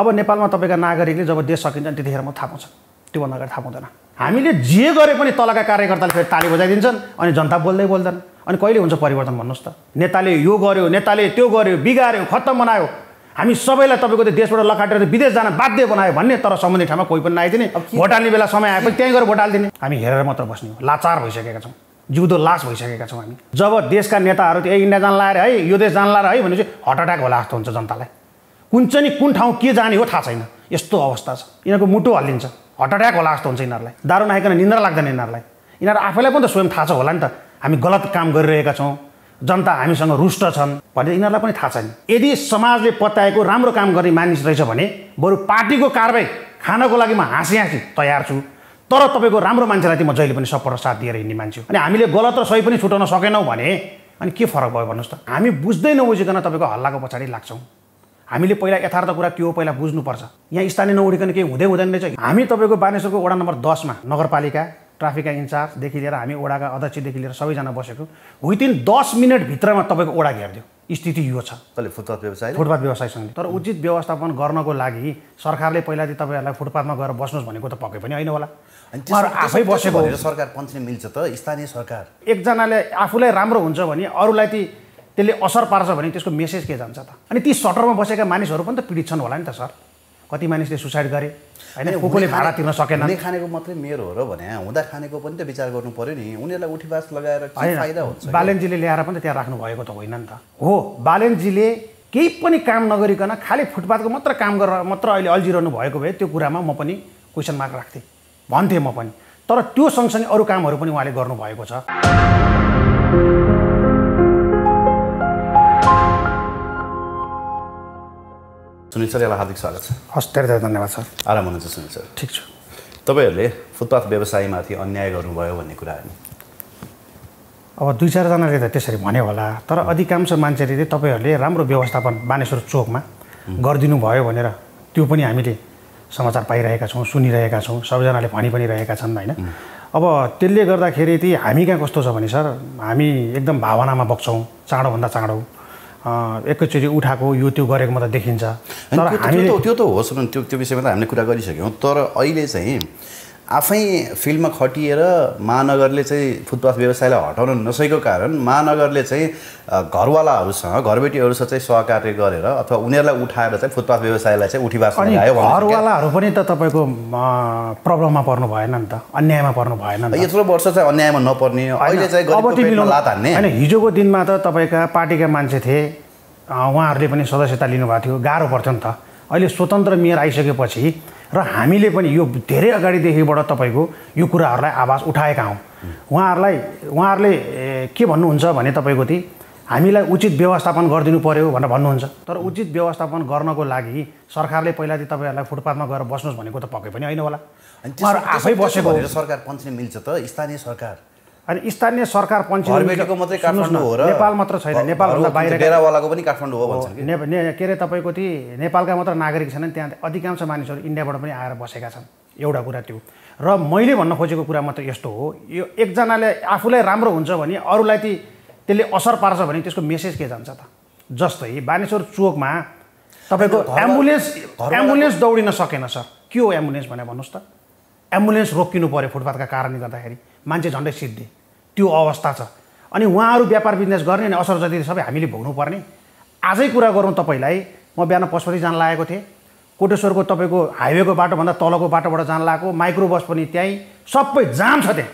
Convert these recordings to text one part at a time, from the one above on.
अब नेपालमा तपाईँका नागरिकले जब देश सकिन्छ त्यतिखेर म थाहा पाउँछ त्योभन्दा अगाडि थाहा पाउँदैन हामीले जे गरे पनि तलका कार्यकर्ताले फेरि ताली बजाइदिन्छन् अनि जनता बोल्दै बोल्दैन अनि कहिले हुन्छ परिवर्तन भन्नुहोस् त नेताले यो गर्यो नेताले त्यो गर्यो बिगार्यो खत्तम बनायो हामी सबैलाई तपाईँको त्यो देशबाट लकाटेर विदेश जान बाध्य बनायो भन्ने तर सम्बन्धित ठाउँमा कोही पनि नआइदिने भोट हाल्ने बेला समय आएपछि त्यहीँ गएर भोट हालिदिने हामी हेरेर मात्र बस्ने हो लाचार भइसकेका छौँ जिउँदो लास भइसकेका छौँ हामी जब देशका नेताहरू ए इन्डिया जान लाएर है यो देश जान लाएर है भनेपछि हर्ट एट्याक होला जस्तो हुन्छ जनतालाई कुन चाहिँ कुन ठाउँ के जाने हो थाहा छैन यस्तो अवस्था छ यिनीहरूको मुटु हल्लिन्छ हट अट्याक होला जस्तो हुन्छ यिनीहरूलाई दारू नआइकन निन्द्रा लाग्दैन यिनीहरूलाई यिनीहरू आफैलाई पनि त स्वयं थाहा छ होला नि त हामी गलत काम गरिरहेका छौँ जनता हामीसँग रुष्ट छन् भनेर यिनीहरूलाई पनि थाहा छैन यदि समाजले पत्याएको राम्रो काम गर्ने मानिस रहेछ भने बरु पार्टीको कारवाही खानको लागि म हाँसी हाँसी तयार छु तर तपाईँको राम्रो मान्छेलाई चाहिँ म जहिले पनि सपोर्ट र साथ दिएर हिँड्ने मान्छे अनि हामीले गलत र सही पनि छुटाउन सकेनौँ भने अनि के फरक भयो भन्नुहोस् त हामी बुझ्दै नबुझिकन तपाईँको हल्लाको पछाडि लाग्छौँ हामीले पहिला यथार्थ कुरा के हो पहिला बुझ्नुपर्छ यहाँ स्थानीय नउडिकन केही हुँदै हुँदैन रहेछ हामी तपाईँको बानेश्वरको वडा नम्बर दसमा नगरपालिका ट्राफिकका इन्चार्जदेखि लिएर हामी ओडाका अध्यक्षदेखि लिएर सबैजना बसेको विदिन दस मिनटभित्रमा तपाईँको ओडा घेरिदियो स्थिति यो छ फुटपाथ व्यवसाय फुटपाथ व्यवसायसँग तर उचित व्यवस्थापन गर्नको लागि सरकारले पहिला चाहिँ तपाईँहरूलाई फुटपाथमा गएर बस्नुहोस् भनेको त पक्कै पनि होइन होला आफै बसेको सरकार पन्च्ने मिल्छ त स्थानीय सरकार एकजनाले आफूलाई राम्रो हुन्छ भने अरूलाई चाहिँ त्यसले असर पार्छ भने त्यसको मेसेज के जान्छ त अनि ती सटरमा बसेका मानिसहरू पनि त पीडित छन् होला नि त सर कति मानिसले सुसाइड गरे होइन कुकुरले भाडा तिर्न सकेन हुँदै खानेको मात्रै मेरो हो र भने हुँदा खानेको पनि त विचार गर्नु पऱ्यो नि उनीहरूलाई उठीबास लगाएर फाइदा हुन्छ बालेनजीले ल्याएर पनि त त्यहाँ राख्नु भएको त होइन नि त हो बालेनजीले केही पनि काम नगरिकन खालि फुटपाथको मात्र काम गरेर मात्र अहिले अल्झिरहनु भएको भए त्यो कुरामा म पनि क्वेसन मार्क राख्थेँ भन्थेँ म पनि तर त्यो सँगसँगै अरू कामहरू पनि उहाँले गर्नुभएको छ सुनिल सर हार्दिक स्वागत छ हस् धेरै धेरै धन्यवाद सर आराम हुनुहुन्छ सुनिल सर ठिक छ तपाईँहरूले फुटपाथ व्यवसायमाथि अन्याय गर्नुभयो भन्ने कुरा होइन अब दुई चारजनाले त त्यसरी भन्यो होला तर अधिकांश मान्छेले तपाईँहरूले राम्रो व्यवस्थापन बानेश्वर चोकमा गरिदिनु भयो भनेर त्यो पनि हामीले समाचार पाइरहेका छौँ सुनिरहेका छौँ सबैजनाले भनि पनि रहेका छन् होइन अब त्यसले गर्दाखेरि ती हामी कहाँ कस्तो छ भने सर हामी एकदम भावनामा बग्छौँ चाँडोभन्दा चाँडो एकैचोटि उठाएको यो त्यो गरेको मात्रै देखिन्छ त्यो त हो सुन त्यो त्यो विषयमा त हामीले कुरा गरिसक्यौँ तर अहिले चाहिँ आफै फिल्डमा खटिएर महानगरले चाहिँ फुटपाथ व्यवसायलाई हटाउन नसकेको कारण महानगरले चाहिँ घरवालाहरूसँग घरबेटीहरूसँग चाहिँ सहकार्य गरेर अथवा उनीहरूलाई उठाएर चाहिँ फुटपाथ व्यवसायलाई चाहिँ उठिबास घरवालाहरू पनि त तपाईँको प्रब्लममा पर्नु भएन नि त अन्यायमा पर्नु भएन यत्रो वर्ष चाहिँ अन्यायमा नपर्ने अहिले चाहिँ लात हान्ने होइन हिजोको दिनमा त तपाईँका पार्टीका मान्छे थिए उहाँहरूले पनि सदस्यता लिनुभएको थियो गाह्रो पर्थ्यो नि त अहिले स्वतन्त्र मेयर आइसकेपछि र हामीले पनि यो धेरै अगाडिदेखिबाट तपाईँको यो कुराहरूलाई आवाज उठाएका हौँ उहाँहरूलाई उहाँहरूले के भन्नुहुन्छ भने तपाईँको ती हामीलाई उचित व्यवस्थापन गरिदिनु पऱ्यो भनेर भन्नुहुन्छ तर उचित व्यवस्थापन गर्नको लागि सरकारले पहिला चाहिँ तपाईँहरूलाई फुटपाथमा गएर बस्नुहोस् भनेको त पक्कै पनि होइन होला आफै बसेको सरकार पञ्चले मिल्छ त स्थानीय सरकार अनि स्थानीय सरकार पञ्चायतको मात्रै काठमाडौँ हो र नेपाल मात्र छैन नेपालभन्दा बाहिर डेरावालाको पनि काठमाडौँ हो भन्छ ने, के अरे तपाईँको ती नेपालका मात्र नागरिक छैनन् त्यहाँ अधिकांश मानिसहरू इन्डियाबाट पनि आएर बसेका छन् एउटा कुरा त्यो र मैले भन्न खोजेको कुरा मात्र यस्तो हो यो एकजनाले आफूलाई राम्रो हुन्छ भने अरूलाई ती त्यसले असर पार्छ भने त्यसको मेसेज के जान्छ त जस्तै बानेश्वर चोकमा तपाईँको एम्बुलेन्स एम्बुलेन्स दौडिन सकेन सर के हो एम्बुलेन्स भनेर भन्नुहोस् त एम्बुलेन्स रोकिनु पऱ्यो फुटपाथका कारणले गर्दाखेरि मान्छे झन्डै सिद्धे त्यो अवस्था छ अनि उहाँहरू व्यापार बिजनेस गर्ने अनि असर जति सबै हामीले भोग्नुपर्ने आजै कुरा गरौँ तपाईँलाई म बिहान पशुपति जान लागेको थिएँ कोटेश्वरको तपाईँको हाइवेको बाटोभन्दा तलको बाटोबाट जान लागेको माइक्रो बस पनि त्यहीँ सबै जाम छ त्यहाँ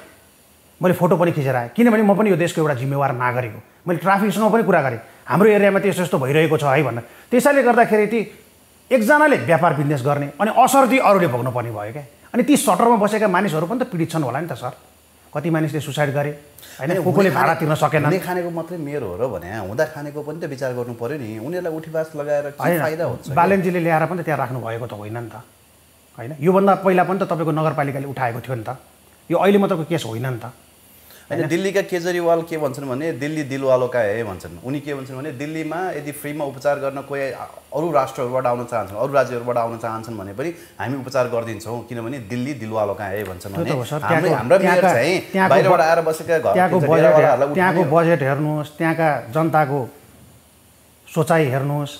मैले फोटो पनि खिचेर आएँ किनभने म पनि यो देशको एउटा जिम्मेवार नागरिक हो मैले ट्राफिकसँग पनि कुरा गरेँ हाम्रो एरियामा त्यस्तो यस्तो भइरहेको छ है भनेर त्यसैले गर्दाखेरि ती एकजनाले व्यापार बिजनेस गर्ने अनि असर ती अरूले भोग्नुपर्ने भयो क्या अनि ती सटरमा बसेका मानिसहरू पनि त पीडित छन् होला नि त सर कति मानिसले सुसाइड गरे होइन कुकुरले भाडा तिर्न सकेन हुने खानेको मात्रै मेरो हो र भने हुँदा खानेको पनि त विचार गर्नु पऱ्यो नि उनीहरूलाई बास लगाएर फाइदा हुन्छ बालेनजीले ल्याएर पनि त त्यहाँ राख्नु भएको त होइन नि त होइन योभन्दा पहिला पनि त तपाईँको नगरपालिकाले उठाएको थियो नि त यो अहिले मात्रको केस होइन नि त होइन दिल्लीका केजरीवाल के भन्छन् भने दिल्ली दिलवालोका है हे भन्छन् उनी के भन्छन् भने दिल्लीमा यदि फ्रीमा उपचार गर्न कोही अरू राष्ट्रहरूबाट आउन चाहन्छन् अरू राज्यहरूबाट आउन चाहन्छन् भने पनि हामी उपचार गरिदिन्छौँ किनभने दिल्ली दिलवालोका है हे भन्छन् भने बाहिरबाट आएर बसेका त्यहाँको बजेट हेर्नुहोस् त्यहाँका जनताको सोचाइ हेर्नुहोस्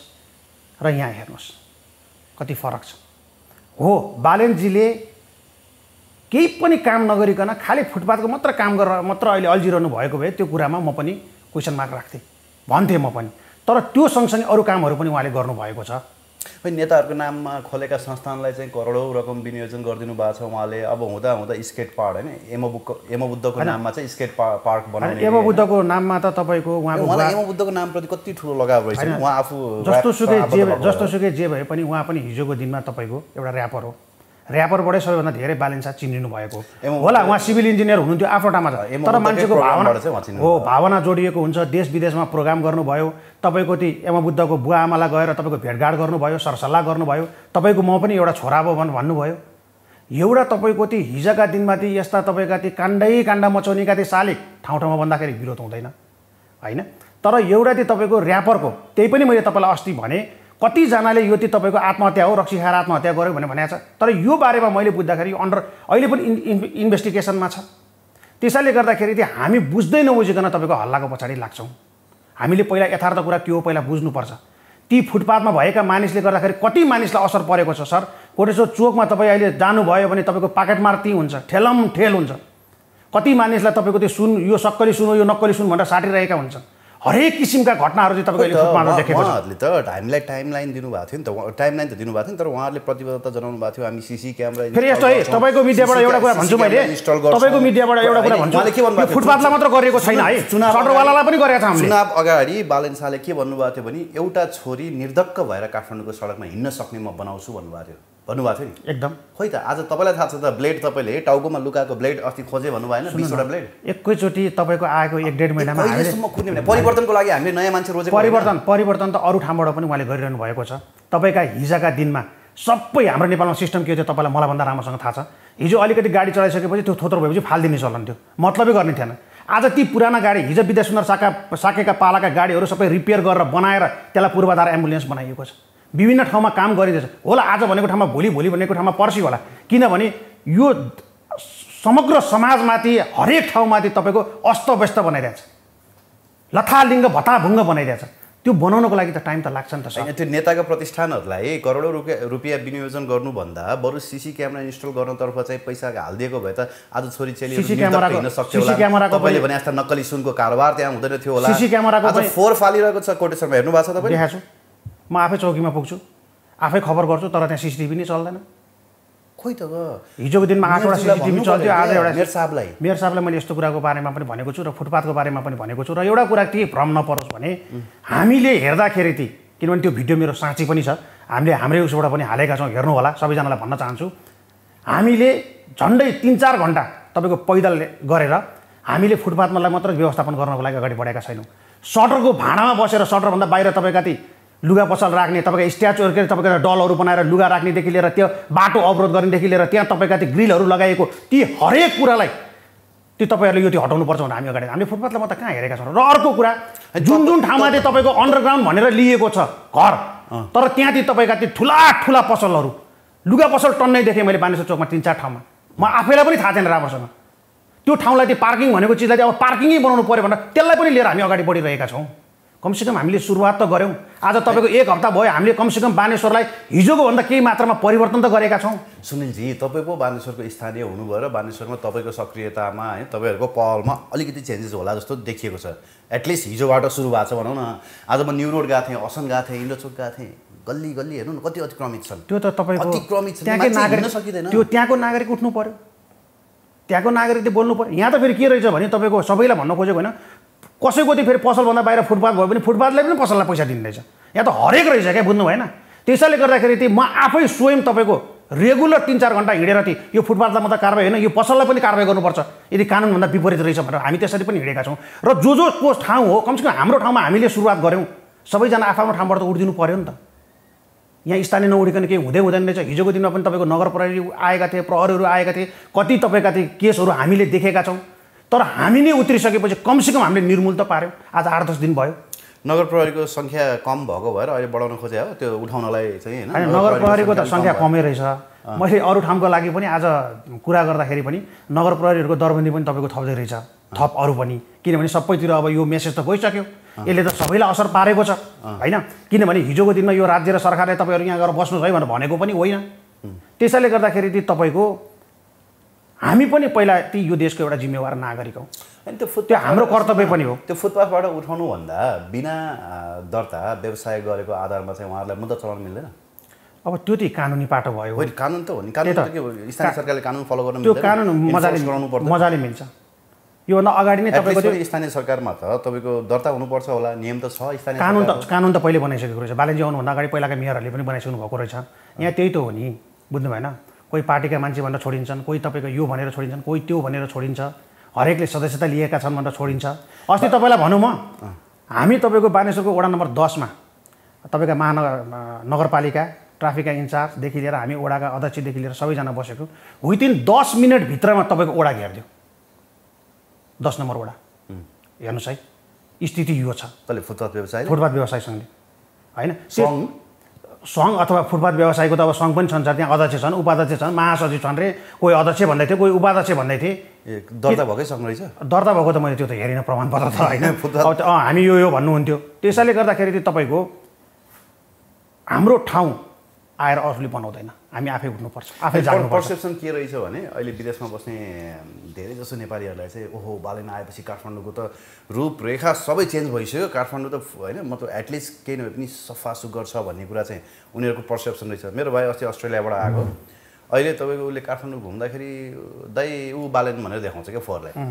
र यहाँ हेर्नुहोस् कति फरक छ हो बालेनजीले केही पनि काम नगरिकन खालि फुटपाथको मात्र काम गरेर मात्र अहिले अल्झिरहनु भएको भए त्यो कुरामा म पनि क्वेसन मार्क राख्थेँ भन्थेँ म पनि तर त्यो सँगसँगै अरू कामहरू पनि उहाँले गर्नुभएको छ खै नेताहरूको नाममा खोलेका संस्थानलाई चाहिँ करोडौँ रकम विनियोजन गरिदिनु भएको छ उहाँले अब हुँदा हुँदा स्केट पार्क होइन एमबुक एमबुद्धको नाममा चाहिँ स्केट पार्क बनाउने एमबुद्धको नाममा त तपाईँको उहाँको एमबुद्धको नामप्रति कति ठुलो लगाव रहेछ उहाँ आफू जस्तो सुकै जे जस्तो सुकै जे भए पनि उहाँ पनि हिजोको दिनमा तपाईँको एउटा ऱ्यापर हो ऱ्यापरबाटै सबैभन्दा धेरै बालेन्सा चिनिनु भएको होला उहाँ सिभिल इन्जिनियर हुनुहुन्थ्यो आफ्नो ठाउँमा छ तर मान्छेको भावना हो भावना जोडिएको हुन्छ देश विदेशमा प्रोग्राम गर्नुभयो तपाईँको ती एमा बुद्धको बुवा आमालाई गएर तपाईँको भेटघाट गर्नुभयो सरसल्लाह गर्नुभयो तपाईँको म पनि एउटा छोरा भयो भनेर भन्नुभयो एउटा तपाईँको ती हिजोका दिनमा ती यस्ता तपाईँका ती काण्डै काण्ड मचाउनेका ती सालिक ठाउँ ठाउँमा भन्दाखेरि विरोध हुँदैन होइन तर एउटा ती तपाईँको ऱ्यापरको त्यही पनि मैले तपाईँलाई अस्ति भने कतिजनाले यो चाहिँ तपाईँको आत्महत्या हो रक्सी खाएर आत्महत्या गर्यो भनेर भनेको छ तर यो बारेमा मैले बुझ्दाखेरि यो अन्डर अहिले पनि इन इन्भेस्टिगेसनमा छ त्यसैले गर्दाखेरि चाहिँ हामी बुझ्दै नबुझिकन तपाईँको हल्लाको पछाडि लाग्छौँ हामीले पहिला यथार्थ कुरा के हो पहिला बुझ्नुपर्छ ती फुटपाथमा भएका मानिसले गर्दाखेरि कति मानिसलाई असर परेको छ सर कोटेश्वर चोकमा तपाईँ अहिले जानुभयो भने तपाईँको पाकेटमार ती हुन्छ ठेलम ठेल हुन्छ कति मानिसलाई तपाईँको त्यो सुन यो सक्कली सुन यो नक्कली सुन भनेर साटिरहेका हुन्छन् हरेक किसिमका घटनाहरू चाहिँ तपाईँको फुटपामा देखेको उहाँहरूले त हामीलाई टाइम लाइन दिनुभएको थियो नि त टाइम लाइन त दिनुभएको थियो नि तर उहाँहरूले प्रतिबद्धता जनाउनु भएको थियो हामी सिसी क्यामेरा फेरि यस्तो है तपाईँको मिडियाबाट एउटा कुरा भन्छु मैले तपाईँको मिडियाबाट एउटा कुरा भन्छु के भन्नु फुटपाथलाई मात्र गरेको छैन है चुनाव पनि गरेका छौँ चुनाव अगाडि बालन शाहले के भन्नुभएको थियो भने एउटा छोरी निर्धक्क भएर काठमाडौँको सडकमा हिँड्न सक्ने म बनाउँछु भन्नुभएको थियो भन्नुभएको थियो नि एकदम खोइ त आज तपाईँलाई थाहा छ त ब्लेड तपाईँले टाउकोमा लुकाएको ब्लेड अस्ति खोजेँ भन्नुभएन बिसवटा ब्लेड एकैचोटि तपाईँको आएको एक डेढ महिनामा परिवर्तनको लागि हामीले नयाँ मान्छे रोजेको परिवर्तन परिवर्तन त अरू ठाउँबाट पनि उहाँले गरिरहनु भएको छ तपाईँका हिजोका दिनमा सबै हाम्रो नेपालमा सिस्टम के थियो तपाईँलाई मलाई भन्दा राम्रोसँग थाहा छ हिजो अलिकति गाडी चलाइसकेपछि त्यो थोत्रो भएपछि फालिदिने चलन थियो मतलबै गर्ने थिएन आज ती पुराना गाडी हिजो विद्या सुन्दर साका साकेका पालाका गाडीहरू सबै रिपेयर गरेर बनाएर त्यसलाई पूर्वाधार एम्बुलेन्स बनाइएको छ विभिन्न ठाउँमा काम गरिँदैछ होला आज भनेको ठाउँमा भोलि भोलि भनेको ठाउँमा पर्सि होला किनभने यो समग्र समाजमाथि हरेक ठाउँमाथि तपाईँको अस्तव्यस्त बनाइरहेछ लथालिङ्ग भत्ताभुङ्ग बनाइरहेछ त्यो बनाउनको लागि त टाइम त लाग्छ नि त होइन त्यो नेताको प्रतिष्ठानहरूलाई करोडौँ रुपियाँ रुपियाँ विनियोजन गर्नुभन्दा बरु सिसी क्यामेरा इन्स्टल गर्नतर्फ चाहिँ पैसा हालिदिएको भए त आज छोरी चेली तपाईँले भने नक्कली सुनको कारोबार त्यहाँ हुँदैन थियो होला सिसी क्यामेराको फोहोर फालिरहेको छ कोटेश्वरमा हेर्नु भएको छ तपाईँ म आफै चौकीमा पुग्छु आफै खबर गर्छु तर त्यहाँ सिसिटिभी नै चल्दैन खोइ त हिजोको दिनमा आठवटा सिसिटिभी चल्थ्यो आज एउटा मेयर साहबलाई मेयर साहबलाई मैले यस्तो कुराको बारेमा पनि भनेको छु र फुटपाथको बारेमा पनि भनेको छु र एउटा कुरा के भ्रम नपरोस् भने हामीले हेर्दाखेरि ती किनभने त्यो भिडियो मेरो साँची पनि छ हामीले हाम्रै उसबाट पनि हालेका छौँ हेर्नु होला सबैजनालाई भन्न चाहन्छु हामीले झन्डै तिन चार घन्टा तपाईँको पैदल गरेर हामीले फुटपाथमालाई मात्र व्यवस्थापन गर्नको लागि अगाडि बढेका छैनौँ सटरको भाँडामा बसेर सटरभन्दा बाहिर तपाईँका ती लुगा पसल राख्ने तपाईँको स्ट्याचुहरू के अरे तपाईँको डलहरू बनाएर लुगा राख्नेदेखि लिएर त्यो बाटो अवरोध गर्नेदेखि लिएर त्यहाँ तपाईँका त्यो ग्रिलहरू लगाएको ती हरेक कुरालाई त्यो तपाईँहरूले यो त्यो हटाउनु पर्छ भनेर हामी अगाडि हामीले फुटपाथलाई मात्रै कहाँ हेरेका छौँ र अर्को कुरा जुन जुन ठाउँमा चाहिँ तपाईँको अन्डरग्राउन्ड भनेर लिएको छ घर तर त्यहाँ चाहिँ तपाईँका त्यो ठुला ठुला पसलहरू लुगा पसल टन्नै देखेँ मैले बानेश्वर चौकमा तिन चार ठाउँमा म आफैलाई पनि थाहा थिएन राम्रोसँग त्यो ठाउँलाई त्यो पार्किङ भनेको चिजलाई चाहिँ अब पार्किङै बनाउनु पऱ्यो भनेर त्यसलाई पनि लिएर हामी अगाडि बढिरहेका छौँ कमसेकम हामीले सुरुवात त गऱ्यौँ आज तपाईँको एक हप्ता भयो हामीले कमसेकम बानेश्वरलाई हिजोको भन्दा केही मात्रामा परिवर्तन त गरेका छौँ सुनिलजी तपाईँ पो बानेश्वरको स्थानीय हुनुभयो र बानेश्वरमा तपाईँको सक्रियतामा है तपाईँहरूको पहलमा अलिकति चेन्जेस होला जस्तो देखिएको छ एटलिस्ट हिजोबाट सुरु भएको छ भनौँ न आज म न्यु रोड गएको थिएँ असन गएको थिएँ इन्डोचोक गएको थिएँ गल्ली गल्ली हेर्नु न कति अतिक्रमित छन् त्यो त तपाईँको अतिक्रमित त्यहाँकै नागरिक सकिँदैन त्यो त्यहाँको नागरिक उठ्नु पऱ्यो त्यहाँको नागरिकले बोल्नु पऱ्यो यहाँ त फेरि के रहेछ भने तपाईँको सबैलाई भन्न खोजेको होइन कसैको त्यो फेरि पसलभन्दा बाहिर फुटपाथ भयो भने फुटपाथले पनि पसललाई पैसा दिँदैछ यहाँ त हरेक रहेछ क्या बुझ्नु भएन त्यसैले गर्दाखेरि त्यही म आफै स्वयं तपाईँको रेगुलर तिन चार घन्टा हिँडेर ती यो फुटपाथलाई त कारवाही होइन यो पसललाई पनि कारवाही गर्नुपर्छ यदि कानुनभन्दा विपरीत रहेछ भनेर हामी त्यसरी पनि हिँडेका छौँ र जो जो को ठाउँ हो कमसेकम हाम्रो ठाउँमा हामीले सुरुवात गऱ्यौँ सबैजना आफ्नो ठाउँबाट त उडिदिनु पऱ्यो नि त यहाँ स्थानीय नउडिकन केही हुँदै हुँदैन रहेछ हिजोको दिनमा पनि तपाईँको नगर प्रहरी आएका थिए प्रहरीहरू आएका थिए कति तपाईँका केसहरू हामीले देखेका छौँ तर हामी नै उत्रिसकेपछि कमसेकम हामीले निर्मूल त पाऱ्यौँ आज आठ दस दिन भयो नगर प्रहरीको सङ्ख्या कम भएको भएर अहिले बढाउन खोजे हो त्यो उठाउनलाई चाहिँ होइन नगर प्रहरीको त सङ्ख्या कमै रहेछ मैले अरू ठाउँको लागि पनि आज कुरा गर्दाखेरि पनि नगर प्रहरीहरूको दरबन्दी पनि तपाईँको थप्दै रहेछ थप अरू पनि किनभने सबैतिर अब यो मेसेज त भइसक्यो यसले त सबैलाई असर पारेको छ होइन किनभने हिजोको दिनमा यो राज्य र सरकारले तपाईँहरू यहाँ गएर बस्नुहोस् है भनेर भनेको पनि होइन त्यसैले गर्दाखेरि ती तपाईँको हामी पनि पहिला ती यो देशको एउटा जिम्मेवार नागरिक हौ अनि त्यो फुट त्यो हाम्रो कर्तव्य पनि हो त्यो फुटपाथबाट उठाउनुभन्दा बिना दर्ता व्यवसाय गरेको आधारमा चाहिँ उहाँहरूलाई मुद्दा चलाउनु मिल्दैन अब त्यो त कानुनी पाटो भयो होइन कानुन त हो नि कानुन त स्थानीय सरकारले कानुन फलो गर्नु त्यो कानुन मजाले मजाले मिल्छ योभन्दा अगाडि नै तपाईँको त्यो स्थानीय सरकारमा त तपाईँको दर्ता हुनुपर्छ होला नियम त छ स्थानीय कानुन त कानुन त पहिले बनाइसकेको रहेछ बालनजी आउनुभन्दा अगाडि पहिलाका मेयरहरूले पनि बनाइसक्नु भएको रहेछ यहाँ त्यही त हो नि बुझ्नु भएन कोही पार्टीका मान्छे भनेर छोडिन्छन् कोही तपाईँको यो भनेर छोडिन्छन् कोही त्यो भनेर छोडिन्छ हरेकले सदस्यता लिएका छन् भनेर छोडिन्छ अस्ति तपाईँलाई भनौँ म हामी तपाईँको बानेश्वरको वडा नम्बर दसमा तपाईँका महानगर नगरपालिका ट्राफिकका इन्चार्जदेखि लिएर हामी ओडाका अध्यक्षदेखि लिएर सबैजना बसेको विदिन दस मिनटभित्रमा तपाईँको ओडा घेरिदियो दस नम्बर वडा हेर्नुहोस् है स्थिति यो छ फुटपाथ व्यवसाय फुटपाथ व्यवसायसँगले होइन सङ्घ अथवा फुटपाथ व्यवसायको त अब सङ्घ पनि छन् त्यहाँ अध्यक्ष छन् उपाध्यक्ष छन् महासचिव छन् रे कोही अध्यक्ष भन्दै थियो कोही उपाध्यक्ष भन्दै थिए दर्ता भएकै सङ्घ रहेछ दर्ता भएको त मैले त्यो त हेरिनँ प्रमाणपत्र त होइन हामी यो यो भन्नुहुन्थ्यो त्यसैले गर्दाखेरि चाहिँ तपाईँको हाम्रो ठाउँ आएर असुली बनाउँदैन हामी आफै उठ्नुपर्छ आफै जानु पर्सेप्सन के रहेछ भने अहिले विदेशमा बस्ने धेरै जसो नेपालीहरूलाई चाहिँ ओहो बालेन आएपछि काठमाडौँको त रूपरेखा सबै चेन्ज भइसक्यो काठमाडौँ त होइन मतलब एटलिस्ट केही नभए पनि सफा सुग्घर छ भन्ने कुरा चाहिँ उनीहरूको पर्सेप्सन रहेछ मेरो भाइ अस्ति अस्ट्रेलियाबाट आएको अहिले तपाईँको उसले काठमाडौँ घुम्दाखेरि दाइ ऊ बालेन भनेर देखाउँछ क्या फोहोरलाई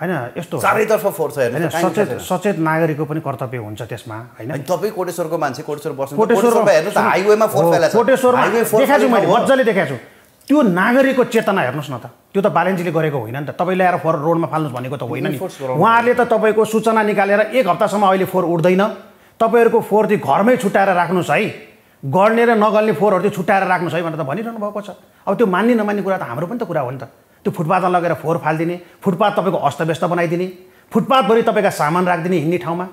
होइन यस्तो चारैतर्फ फोर्छ होइन सचेत सचेत नागरिकको पनि कर्तव्य हुन्छ त्यसमा होइन तपाईँ कोटेश्वरको मान्छे कोटेश्वर बस्नु कोटेश्वर हेर्नु त हाइवेमा फोर कोटेश्वरमा देखाएको छु मैले मजाले देखाएको छु त्यो नागरिकको चेतना हेर्नुहोस् न त त्यो त बालेन्जीले गरेको होइन नि त तपाईँ ल्याएर फोहोर रोडमा फाल्नुहोस् भनेको त होइन नि उहाँहरूले त तपाईँको सूचना निकालेर एक हप्तासम्म अहिले फोहोर उठ्दैन तपाईँहरूको फोहोर चाहिँ घरमै छुट्याएर राख्नुहोस् है गर्ने र नगर्ने फोहोरहरू चाहिँ छुट्याएर राख्नुहोस् है भनेर त भनिरहनु भएको छ अब त्यो मान्ने नमान्ने कुरा त हाम्रो पनि त कुरा हो नि त त्यो फुटपाथमा लगेर फोहोर फालिदिने फुटपाथ तपाईँको अस्तव्यस्त बनाइदिने फुटपाथभरि तपाईँका सामान राखिदिने हिँड्ने ठाउँमा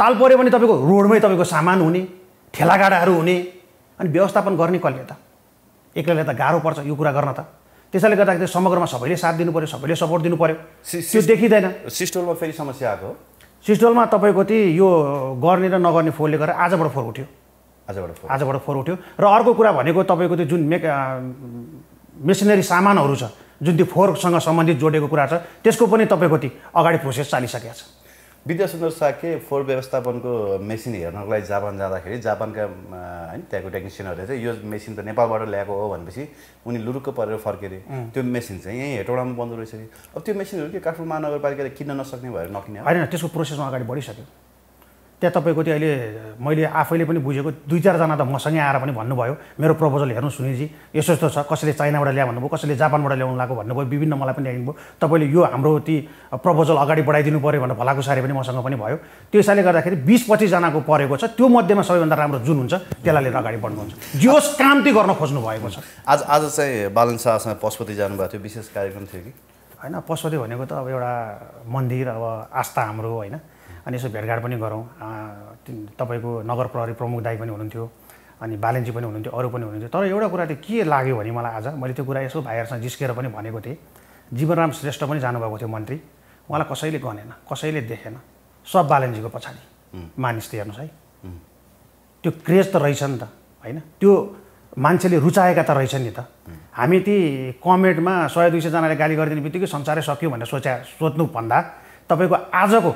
ताल पऱ्यो भने तपाईँको रोडमै तपाईँको सामान हुने ठेलागाडाहरू हुने अनि व्यवस्थापन गर्ने कसले त एक्लैले त गाह्रो पर्छ यो कुरा गर्न त त्यसैले गर्दाखेरि समग्रमा सबैले साथ दिनु पऱ्यो सबैले सपोर्ट दिनु पऱ्यो त्यो देखिँदैन सिस्टोलमा फेरि समस्या आएको सिस्टोलमा तपाईँको ती यो गर्ने र नगर्ने फोहोरले गर्दा आजबाट फोहोर उठ्यो आजबाट आजबाट फोहोर उठ्यो र अर्को कुरा भनेको तपाईँको त्यो जुन मेक मेसिनरी सामानहरू छ जुन त्यो फोहोरसँग सम्बन्धित जोडेको कुरा छ त्यसको पनि तपाईँको ती अगाडि प्रोसेस चालिसकेको छ विद्या विद्यासुन्दर साके फोहोर व्यवस्थापनको मेसिन हेर्नको लागि जापान जाँदाखेरि जापानका होइन त्यहाँको टेक्निसियनहरूले चाहिँ यो मेसिन त नेपालबाट ल्याएको हो भनेपछि उनी लुरुक्क परेर फर्केरे त्यो मेसिन चाहिँ यहीँ हेटौडामा बन्द रहेछ अब त्यो मेसिनहरू के काठमाडौँ महानगरपालिकाले किन्न नसक्ने भएर नकिने होइन त्यसको प्रोसेसमा अगाडि बढिसक्यो त्यहाँ तपाईँको त्यो अहिले मैले आफैले पनि बुझेको दुई चारजना त मसँगै आएर पनि भन्नुभयो मेरो प्रपोजल हेर्नु सुनिजी यस्तो यस्तो छ कसैले चाइनाबाट ल्याए भन्नुभयो कसैले जापानबाट ल्याउनु लाग्यो भन्नुभयो विभिन्न मलाई पनि ल्याइदिनु भयो तपाईँले यो हाम्रो ती प्रपोजल अगाडि बढाइदिनु पऱ्यो भनेर भलाको सारे पनि मसँग पनि भयो त्यो हिसाबले गर्दाखेरि बिस पच्चिसजनाको परेको छ त्यो मध्येमा सबैभन्दा राम्रो जुन हुन्छ त्यसलाई लिएर अगाडि बढ्नुहुन्छ जो क्रान्ति गर्न खोज्नु भएको छ आज आज चाहिँ बालन शाहसँग पशुपति जानुभएको थियो विशेष कार्यक्रम थियो कि होइन पशुपति भनेको त अब एउटा मन्दिर अब आस्था हाम्रो होइन अनि यसो भेटघाट पनि गरौँ तपाईँको नगर प्रहरी प्रमुख दाई पनि हुनुहुन्थ्यो अनि बालेन्जी पनि हुनुहुन्थ्यो अरू पनि हुनुहुन्थ्यो तर एउटा कुरा त्यो के लाग्यो भने मलाई आज मैले त्यो कुरा यसो भाइहरूसँग जिस्केर पनि भनेको थिएँ जीवनराम श्रेष्ठ पनि जानुभएको थियो मन्त्री उहाँलाई कसैले गनेन कसैले देखेन सब बालेन्जीको पछाडि मानिस त हेर्नुहोस् है त्यो क्रेज त रहेछ नि त होइन त्यो मान्छेले रुचाएका त रहेछन् नि त हामी ती कमेन्टमा सय दुई सयजनाले गाली गरिदिने बित्तिकै संसारै सक्यो भनेर सोच्या सोध्नुभन्दा तपाईँको आजको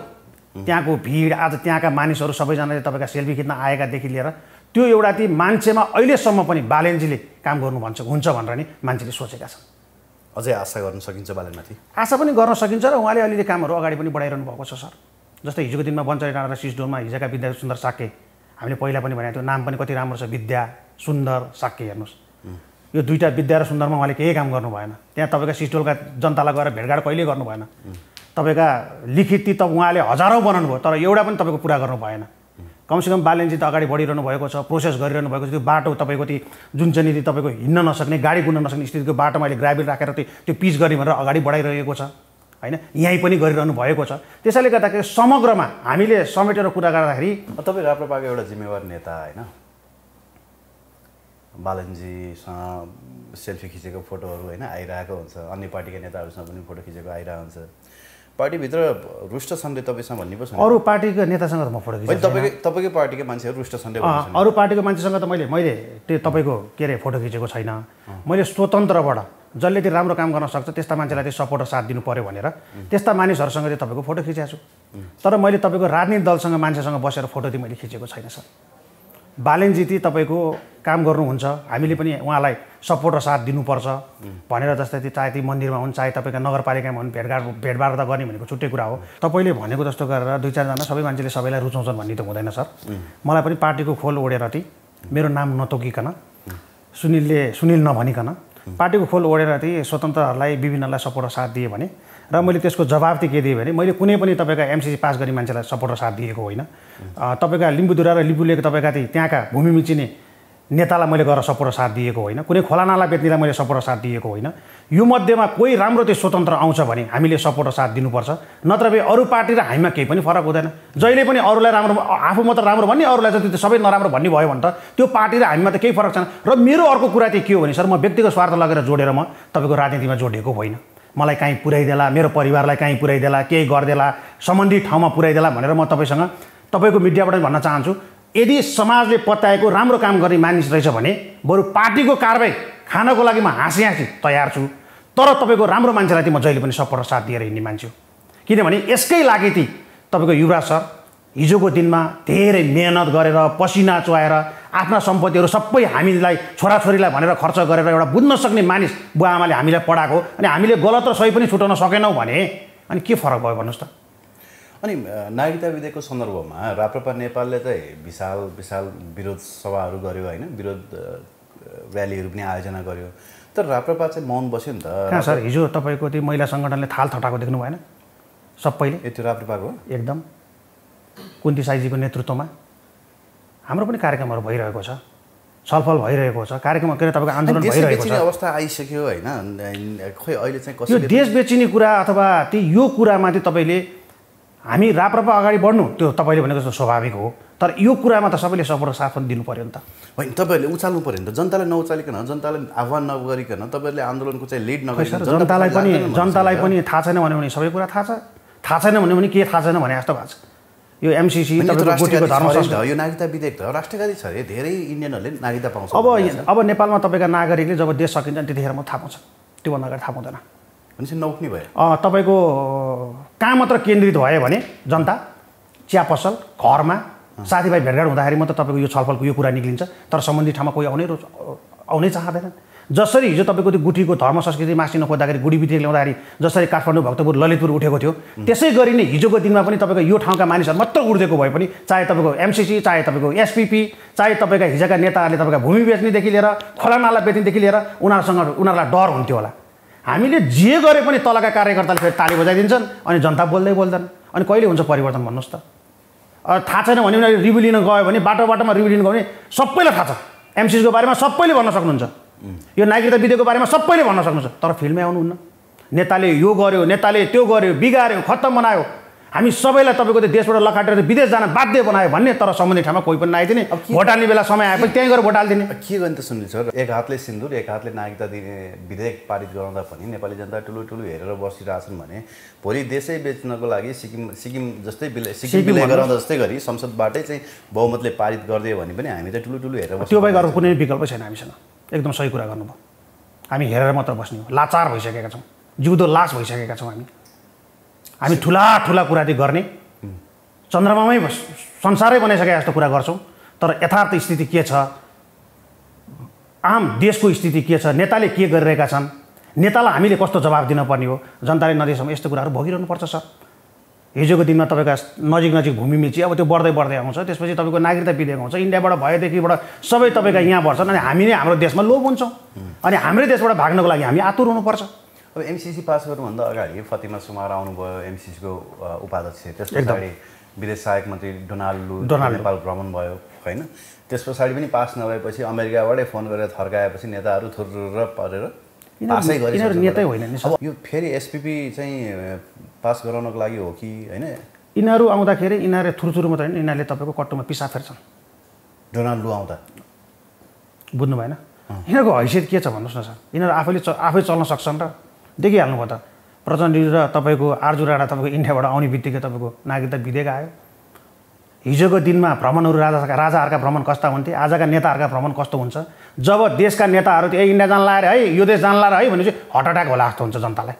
त्यहाँको भिड आज त्यहाँका मानिसहरू सबैजनाले तपाईँका सेल्फी खिच्न आएकादेखि लिएर त्यो एउटा ती मान्छेमा अहिलेसम्म पनि बालेनजीले काम गर्नु भन्छ हुन्छ भनेर नि मान्छेले सोचेका छन् अझै आशा गर्न सकिन्छ बालेनमाथि आशा पनि गर्न सकिन्छ र उहाँले अलिअलि कामहरू अगाडि पनि बढाइरहनु भएको छ सर जस्तै हिजोको दिनमा बन्चरी डाँडा र सिस्टोलमा हिजोका विद्या सुन्दर साक्के हामीले पहिला पनि भनेको थियो नाम पनि कति राम्रो छ विद्या सुन्दर साके हेर्नुहोस् यो दुईवटा विद्या र सुन्दरमा उहाँले केही काम गर्नु भएन त्यहाँ तपाईँका सिस्टोलका जनतालाई गएर भेटघाट कहिले गर्नु भएन तपाईँका लिखित त उहाँले हजारौँ बनाउनु भयो तर एउटा पनि तपाईँको पुरा गर्नु भएन कमसेकम बालेन्जी त अगाडि बढिरहनु भएको छ प्रोसेस गरिरहनु भएको छ त्यो बाटो तपाईँको ती जुन चाहिँ नि तपाईँको हिँड्न नसक्ने गाडी गुन्न नसक्ने स्थितिको बाटोमा अहिले ग्राभिल राखेर त्यो त्यो पिच गर्ने भनेर अगाडि बढाइरहेको छ होइन यहीँ पनि गरिरहनु भएको छ त्यसैले गर्दाखेरि समग्रमा हामीले समेटेर कुरा गर्दाखेरि तपाईँ राप्रपाको एउटा जिम्मेवार नेता होइन बालनजीसँग सेल्फी खिचेको फोटोहरू होइन आइरहेको हुन्छ अन्य पार्टीका नेताहरूसँग पनि फोटो खिचेको आइरहेको हुन्छ पार्टीभित्र रुष्ट छन् तपाईँसँग भन्ने पर्छ अरू पार्टीको नेतासँग त म फोटो खिच्छु तपाईँकै तपाईँकै पार्टीको मान्छेहरू रुष्ट छन् अरू पार्टीको मान्छेसँग त मैले मैले त्यो तपाईँको के अरे फोटो खिचेको छैन मैले स्वतन्त्रबाट जसले त्यो राम्रो काम गर्न सक्छ त्यस्ता मान्छेलाई त्यो सपोर्ट साथ दिनु पऱ्यो भनेर त्यस्ता मानिसहरूसँग चाहिँ तपाईँको फोटो खिचेको छु तर मैले तपाईँको राजनीतिक दलसँग मान्छेसँग बसेर फोटो चाहिँ मैले खिचेको छैन सर ती तपाईँको काम गर्नुहुन्छ हामीले पनि उहाँलाई सपोर्ट र साथ दिनुपर्छ भनेर जस्तै चाहे ती मन्दिरमा हुन् चाहे तपाईँका नगरपालिकामा हुन् भेटघाट भेटवार्ता त गर्ने भनेको छुट्टै कुरा हो तपाईँले भनेको जस्तो गरेर दुई चारजना सबै मान्छेले सबैलाई रुचाउँछन् भन्ने त हुँदैन सर मलाई पनि पार्टीको खोल ओढेर ती मेरो नाम नतोकिकन सुनिलले सुनिल नभनिकन पार्टीको खोल ओढेर ती स्वतन्त्रहरूलाई विभिन्नलाई सपोर्ट र साथ दिए भने र मैले त्यसको जवाब चाहिँ के दिएँ भने मैले कुनै पनि तपाईँका एमसिसी पास गर्ने मान्छेलाई सपोर्ट र साथ दिएको होइन तपाईँका लिम्बुदुरा र लिम्बुलेको तपाईँका त्यहाँका भूमि मिचिने नेतालाई मैले गरेर सपोर्ट र साथ दिएको होइन कुनै खोलानाला बेच्नेलाई मैले सपोर्ट र साथ दिएको होइन यो मध्येमा कोही राम्रो त्यो स्वतन्त्र आउँछ भने हामीले सपोर्ट र साथ दिनुपर्छ नत्र भए अरू पार्टी र हामीमा केही पनि फरक हुँदैन जहिले पनि अरूलाई राम्रो आफू मात्र राम्रो भन्ने अरूलाई चाहिँ सबै नराम्रो भन्ने भयो भने त त्यो पार्टी र हामीमा त केही फरक छैन र मेरो अर्को कुरा चाहिँ के हो भने सर म व्यक्तिगत स्वार्थ लगेर जोडेर म तपाईँको राजनीतिमा जोडिएको होइन मलाई काहीँ पुऱ्याइदेला मेरो परिवारलाई काहीँ पुऱ्याइदेला केही गरिदेला सम्बन्धित ठाउँमा पुऱ्याइदेला भनेर म तपाईँसँग तपाईँको मिडियाबाट भन्न चाहन्छु यदि समाजले पत्याएको राम्रो काम गर्ने मानिस रहेछ भने बरु पार्टीको कारवाही खानको लागि म हाँसी हाँसी तयार छु तर तपाईँको राम्रो मान्छेलाई चाहिँ म जहिले पनि सपोर्ट साथ दिएर हिँड्ने मान्छे किनभने यसकै लागि ती तपाईँको युवराज सर हिजोको दिनमा धेरै मेहनत गरेर पसिना चुहाएर आफ्ना सम्पत्तिहरू सबै हामीलाई छोराछोरीलाई भनेर खर्च गरेर एउटा बुझ्न सक्ने मानिस बुवा आमाले हामीलाई पढाएको अनि हामीले गलत र सही पनि छुटाउन सकेनौँ भने अनि के फरक भयो भन्नुहोस् त अनि नागरिकता विधेयकको सन्दर्भमा राप्रपा नेपालले चाहिँ विशाल विशाल विरोध सभाहरू गर्यो होइन विरोध रयालीहरू पनि आयोजना गर्यो तर राप्रपा चाहिँ मौन बस्यो नि त सर हिजो तपाईँको त्यो महिला सङ्गठनले थाल थटाएको देख्नु भएन सबैले त्यो राप्रपाको एकदम कुन्ती साईजीको नेतृत्वमा हाम्रो पनि कार्यक्रमहरू भइरहेको छ छलफल भइरहेको छ कार्यक्रम के अरे तपाईँको आन्दोलन भइरहेको छ अवस्था आइसक्यो होइन खोइ अहिले चाहिँ यो देश बेचिने कुरा अथवा ती यो कुरामा चाहिँ तपाईँले हामी राप्रपा अगाडि बढ्नु त्यो तपाईँले भनेको जस्तो स्वाभाविक हो तर यो कुरामा त सबैले सपोर्ट साथ दिनु पऱ्यो नि त होइन तपाईँहरूले उचाल्नु पऱ्यो नि त जनतालाई नउचालिकन जनतालाई आह्वान नगरिकन तपाईँहरूले आन्दोलनको चाहिँ लिड नगरिकन जनतालाई पनि जनतालाई पनि थाहा छैन भन्यो भने सबै कुरा थाहा छ थाहा छैन भन्यो भने के थाहा छैन भने जस्तो भएको छ यो एमसिसी तपाईँको धर्म यो नागरिकता विधेयक त राष्ट्रघाती छ अरे धेरै इन्डियनहरूले नागरिकता पाउँछ अब अब नेपालमा तपाईँका नागरिकले जब देश सकिन्छ त्यतिखेर म थाहा पाउँछ त्योभन्दा अगाडि थाहा पाउँदैन भनेपछि नउठ्ने भयो तपाईँको कहाँ मात्र केन्द्रित भयो भने जनता चिया पसल घरमा साथीभाइ भेटघाट हुँदाखेरि मात्र तपाईँको यो छलफलको यो कुरा निक्लिन्छ तर सम्बन्धित ठाउँमा कोही आउनै आउनै चाहँदैनन् जसरी हिजो तपाईँको त्यो गुठीको धर्म संस्कृति मासिन खोज्दाखेरि गुडी बिटी ल्याउँदाखेरि जसरी काठमाडौँ भक्तपुर ललितपुर उठेको थियो त्यसै गरी नै हिजोको दिनमा पनि तपाईँको यो ठाउँका मानिसहरू मात्र उठ्दिएको भए पनि चाहे तपाईँको एमसिसी चाहे तपाईँको एसपिपी चाहे तपाईँका हिजोका नेताहरूले तपाईँका भूमि बेच्नेदेखि लिएर खोलानाला बेच्नेदेखि लिएर उनीहरूसँग उनीहरूलाई डर हुन्थ्यो होला हामीले जे गरे पनि तलका कार्यकर्ताले फेरि ताली बजाइदिन्छन् अनि जनता बोल्दै बोल्दैन अनि कहिले हुन्छ परिवर्तन भन्नुहोस् त थाहा छैन भने उनीहरू रिभ्यू लिन गयो भने बाटो बाटोमा रिभ्यू लिन गयो भने सबैलाई थाहा छ एमसिसीको बारेमा सबैले भन्न सक्नुहुन्छ यो नागरिकता विधेयकको बारेमा सबैले भन्न सक्नुहुन्छ तर फिल्डमै आउनुहुन्न नेताले यो गर्यो नेताले त्यो गर्यो बिगाऱ्यो खत्तम बनायो हामी सबैलाई तपाईँको त्यो देशबाट लकाटेर विदेश जान बाध्य बनायो भन्ने तर सम्बन्धित ठाउँमा कोही पनि नआइदिने भोट हाल्ने बेला समय आएपछि त्यहीँ गएर भोट हालिदिने के गर्ने त सुन्नु सर एक हातले सिन्दुर एक हातले नागरिकता दिने विधेयक पारित गराउँदा पनि नेपाली जनता ठुलो ठुलो हेरेर बसिरहेछन् भने भोलि देशै बेच्नको लागि सिक्किम सिक्किम जस्तै बिल सिक्किम गराउँदा जस्तै गरी संसदबाटै चाहिँ बहुमतले पारित गरिदियो भने पनि हामी त ठुलो ठुलो हेरेर त्यो बाहेक अरू कुनै विकल्प छैन हामीसँग एकदम सही कुरा गर्नुभयो हामी हेरेर मात्र बस्ने हो लाचार भइसकेका छौँ जिउँदो लास भइसकेका छौँ हामी हामी ठुला ठुला कुरा चाहिँ गर्ने चन्द्रमामै संसारै बनाइसके जस्तो कुरा गर्छौँ तर यथार्थ स्थिति के छ आम देशको स्थिति के छ नेताले के गरिरहेका छन् नेतालाई हामीले कस्तो जवाब दिनुपर्ने हो जनताले नदेसम्म यस्तो कुराहरू भोगिरहनुपर्छ सर हिजोको दिनमा तपाईँका नजिक नजिक भूमि मिची अब त्यो बढ्दै बढ्दै आउँछ त्यसपछि तपाईँको नागरिकता विधेयक आउँछ इन्डियाबाट भएदेखिबाट सबै तपाईँका यहाँ बढ्छन् अनि हामी नै हाम्रो देशमा लोभ हुन्छौँ अनि हाम्रै देशबाट भाग्नको लागि हामी आतुर हुनुपर्छ अब एमसिसी पास गर्नुभन्दा अगाडि फतिमा सुमार आउनुभयो एमसिसीको उपाध्यक्ष त्यस पछाडि विदेश सहायक मन्त्री डोनाल्ड लु डोनाल्ड नेपाल भ्रमण भयो होइन त्यस पछाडि पनि पास नभएपछि अमेरिकाबाटै फोन गरेर थर्काएपछि नेताहरू थुर परेर पासै गरेर नेतै होइन यो फेरि एसपिपी चाहिँ पास गराउनको लागि हो कि होइन यिनीहरू आउँदाखेरि यिनीहरूले थुरथुरु मात्रै होइन यिनीहरूले तपाईँको कट्टुमा पिसा फेर्छन् डोनाल्ड लु आउँदा बुझ्नु भएन यिनीहरूको हैसियत के छ भन्नुहोस् न सर यिनीहरू आफैले आफै चल्न सक्छन् र देखिहाल्नु भयो त प्रचण्ड र तपाईँको आर्जु राणा तपाईँको इन्डियाबाट आउने बित्तिकै तपाईँको नागरिकता विधेयक आयो हिजोको दिनमा भ्रमणहरू राजा राजाहरूका भ्रमण कस्ता हुन्थे आजका नेताहरूका भ्रमण कस्तो हुन्छ जब देशका नेताहरू ए इन्डिया जान लाएर है यो देश जान लाएर है भनेपछि हट एट्याक होला जस्तो हुन्छ जनतालाई